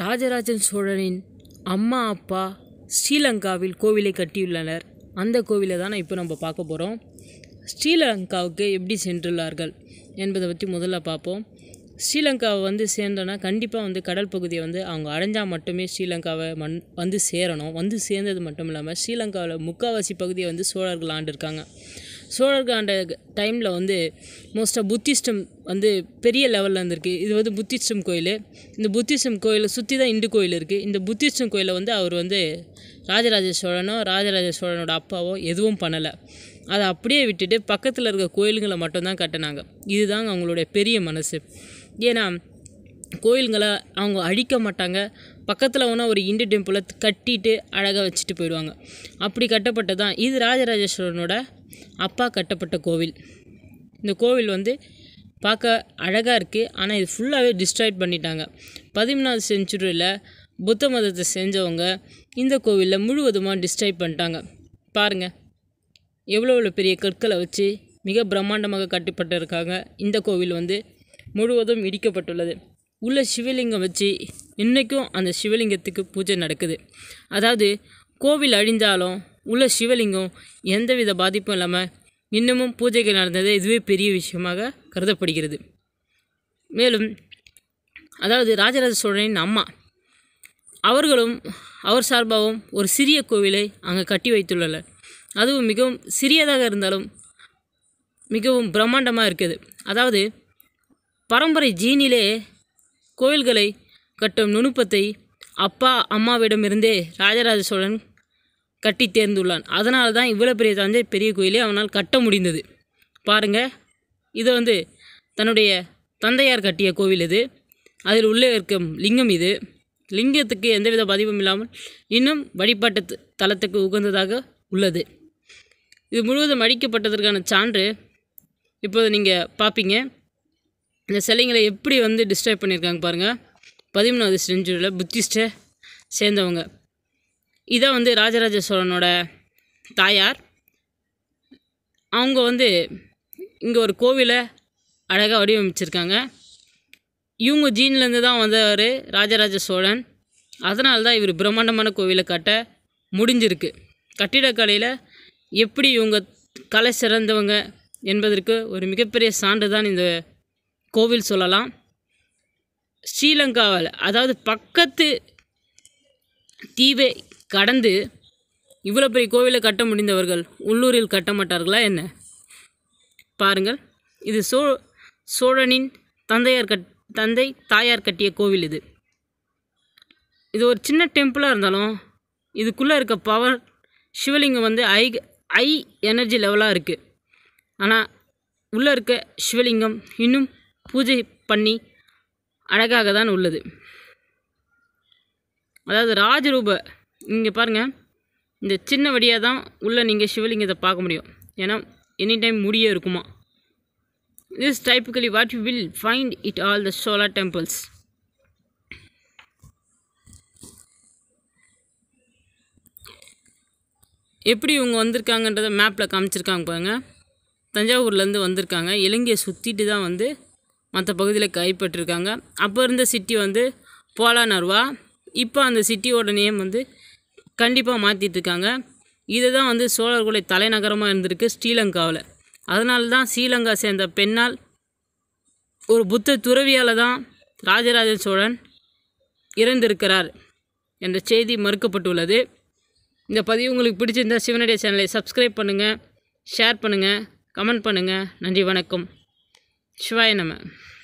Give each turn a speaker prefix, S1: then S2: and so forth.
S1: ராஜராஜன் சோழனின் அம்மா அப்பா ஸ்ரீலங்காவில் கோவிலை கட்டியுள்ளனர் அந்த கோவிலை தான் இப்போ நம்ம பார்க்க போகிறோம் ஸ்ரீலங்காவுக்கு எப்படி சென்றுள்ளார்கள் என்பதை பற்றி முதல்ல பார்ப்போம் ஸ்ரீலங்காவை வந்து சேர்ந்தோன்னா கண்டிப்பாக வந்து கடல் பகுதியை வந்து அவங்க அடைஞ்சால் மட்டுமே ஸ்ரீலங்காவை மண் வந்து சேரணும் வந்து சேர்ந்தது மட்டும் இல்லாமல் ஸ்ரீலங்காவில் முக்கால்வாசி பகுதியை வந்து சோழர்கள் ஆண்டிருக்காங்க சோழர்கள் ஆண்ட டைமில் வந்து மோஸ்ட்டாக புத்திஸ்டம் வந்து பெரிய லெவலில் இருந்திருக்கு இது வந்து புத்திஸ்டம் கோயில் இந்த புத்திஸ்டம் கோயிலை சுற்றி தான் இந்து கோயில் இருக்குது இந்த புத்திஸ்டம் கோயிலை வந்து அவர் வந்து ராஜராஜ சோழனோ ராஜராஜ சோழனோட அப்பாவோ எதுவும் பண்ணலை அதை அப்படியே விட்டுட்டு பக்கத்தில் இருக்க கோயிலுங்களை மட்டும்தான் கட்டினாங்க இதுதாங்க அவங்களுடைய பெரிய மனசு ஏன்னா கோயிலுங்களை அவங்க அழிக்க மாட்டாங்க பக்கத்தில் ஒன்றா ஒரு இண்டு டெம்பிளை கட்டிட்டு அழகாக வச்சுட்டு போயிடுவாங்க அப்படி கட்டப்பட்டதான் இது ராஜராஜேஸ்வரனோட அப்பா கட்டப்பட்ட கோவில் இந்த கோவில் வந்து பார்க்க அழகாக இருக்குது ஆனால் இது ஃபுல்லாகவே டிஸ்ட்ராய்ட் பண்ணிட்டாங்க பதிமூணாவது செஞ்சுரியில் புத்த மதத்தை செஞ்சவங்க இந்த கோவிலில் முழுவதுமாக டிஸ்ட்ராய்ட் பண்ணிட்டாங்க பாருங்கள் எவ்வளோ எவ்வளோ பெரிய கற்களை வச்சு மிக பிரம்மாண்டமாக கட்டப்பட்டிருக்காங்க இந்த கோவில் வந்து முழுவதும் இடிக்கப்பட்டுள்ளது உள்ள சிவலிங்கம் வச்சு இன்றைக்கும் அந்த சிவலிங்கத்துக்கு பூஜை நடக்குது அதாவது கோவில் அழிஞ்சாலும் உள்ள சிவலிங்கம் எந்தவித பாதிப்பும் இல்லாமல் இன்னமும் பூஜைகள் நடந்தது இதுவே பெரிய விஷயமாக கருதப்படுகிறது மேலும் அதாவது ராஜராஜ சோழனின் அம்மா அவர்களும் அவர் சார்பாகவும் ஒரு சிறிய கோவிலை அங்கே கட்டி வைத்துள்ளனர் அதுவும் மிகவும் சிறியதாக இருந்தாலும் மிகவும் பிரம்மாண்டமாக இருக்குது அதாவது பரம்பரை ஜீனிலே கோவில்களை கட்டும் நுணுப்பத்தை அப்பா அம்மாவிடமிருந்தே ராஜராஜ சோழன் கட்டி தேர்ந்துள்ளான் அதனால தான் இவ்வளோ பெரிய தஞ்சை பெரிய கோயிலே அவனால் கட்ட முடிந்தது பாருங்கள் இது வந்து தன்னுடைய தந்தையார் கட்டிய கோவில் இது அதில் உள்ளே இருக்கும் லிங்கம் இது லிங்கத்துக்கு எந்தவித பதிவும் இல்லாமல் இன்னும் வழிபாட்டு தலத்துக்கு உகந்ததாக உள்ளது இது முழுவதும் அடிக்கப்பட்டதற்கான சான்று இப்போது நீங்கள் பார்ப்பீங்க இந்த சிலைங்களை எப்படி வந்து டிஸ்டர்ப் பண்ணியிருக்காங்க பாருங்கள் பதிமூணாவது செஞ்சுரியில் புத்திஸ்ட்டை சேர்ந்தவங்க இதை வந்து ராஜராஜ சோழனோட தாயார் அவங்க வந்து இங்கே ஒரு கோவிலை அழகாக வடிவமைச்சிருக்காங்க இவங்க ஜீன்லேருந்து தான் வந்தவர் ராஜராஜ சோழன் அதனால தான் இவர் பிரம்மாண்டமான கோவிலை கட்ட முடிஞ்சிருக்கு கட்டிடக்கலையில் எப்படி இவங்க கலை சிறந்தவங்க என்பதற்கு ஒரு மிகப்பெரிய சான்று தான் இந்த கோவில் சொல்லலாம் ஸ்ரீலங்காவில் அதாவது பக்கத்து தீவை கடந்து இவ்வளோ பெரிய கோவிலை கட்ட முடிந்தவர்கள் உள்ளூரில் கட்ட மாட்டார்களா என்ன பாருங்கள் இது சோ சோழனின் தந்தையார் கட் தந்தை தாயார் கட்டிய கோவில் இது இது ஒரு சின்ன டெம்பிளாக இருந்தாலும் இதுக்குள்ளே இருக்க பவர் சிவலிங்கம் வந்து ஐ ஐ எனர்ஜி லெவலாக இருக்குது ஆனால் உள்ளே இருக்க சிவலிங்கம் இன்னும் பூஜை பண்ணி அழகாக தான் உள்ளது அதாவது ராஜரூப இங்கே பாருங்கள் இந்த சின்ன வழியாக தான் உள்ளே நீங்கள் சிவலிங்கத்தை பார்க்க முடியும் ஏன்னா எனி டைம் முடியே இருக்குமா திஸ் டைப்புக்கலி what you will find it all the solar temples எப்படி இவங்க வந்திருக்காங்கன்றதை மேப்பில் காமிச்சிருக்காங்க பாருங்க தஞ்சாவூர்லேருந்து வந்திருக்காங்க இலங்கையை சுற்றிட்டு தான் வந்து மற்ற பகுதியில் கைப்பற்றிருக்காங்க அப்போ இருந்த சிட்டி வந்து போலானர்வா இப்போ அந்த சிட்டியோட நேம் வந்து கண்டிப்பாக மாற்றிட்டுருக்காங்க இது தான் வந்து சோழர்களுடைய தலைநகரமாக இருந்திருக்கு ஸ்ரீலங்காவில் அதனால தான் ஸ்ரீலங்கா சேர்ந்த பெண்ணால் ஒரு புத்த துறவியால் தான் ராஜராஜ சோழன் இறந்திருக்கிறார் என்ற செய்தி மறுக்கப்பட்டுள்ளது இந்த பதிவு உங்களுக்கு பிடிச்சிருந்தால் சிவனடிய சேனலை சப்ஸ்கிரைப் பண்ணுங்கள் ஷேர் பண்ணுங்கள் கமெண்ட் பண்ணுங்கள் நன்றி வணக்கம் சிவாய நம்ம